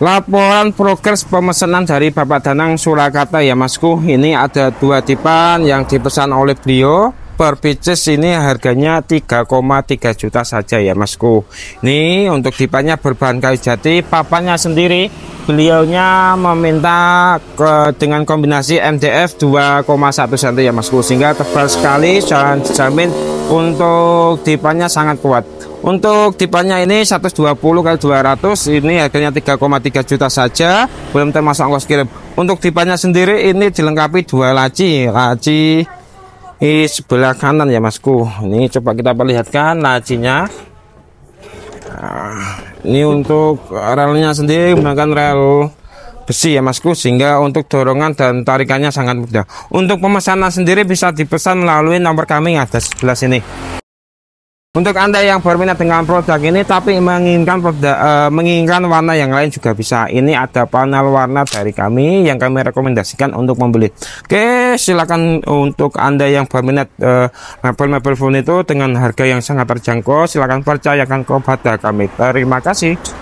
Laporan progres pemesanan dari Bapak Danang Surakarta ya Masku. Ini ada dua tipan yang dipesan oleh beliau. Per pieces ini harganya 3,3 juta saja ya Masku. Ini untuk tipanya berbahan kayu jati, papannya sendiri beliaunya meminta ke, dengan kombinasi MDF 2,1 cm ya Masku sehingga tebal sekali dan dijamin untuk tipanya sangat kuat. Untuk tipenya ini 120 kali 200 ini harganya 3,3 juta saja, belum termasuk ongkos kirim. Untuk tipenya sendiri ini dilengkapi dua laci, laci di sebelah kanan ya Masku. Ini coba kita perlihatkan lacinya. Ah, ini untuk relnya sendiri menggunakan rel besi ya Masku sehingga untuk dorongan dan tarikannya sangat mudah. Untuk pemesanan sendiri bisa dipesan melalui nomor kami yang ada sebelah sini. Untuk Anda yang berminat dengan produk ini tapi menginginkan produk, uh, menginginkan warna yang lain juga bisa. Ini ada panel warna dari kami yang kami rekomendasikan untuk membeli. Oke, silakan untuk Anda yang berminat e, mebel-mebel phone itu dengan harga yang sangat terjangkau, silakan percayakan kepada kami. Terima kasih.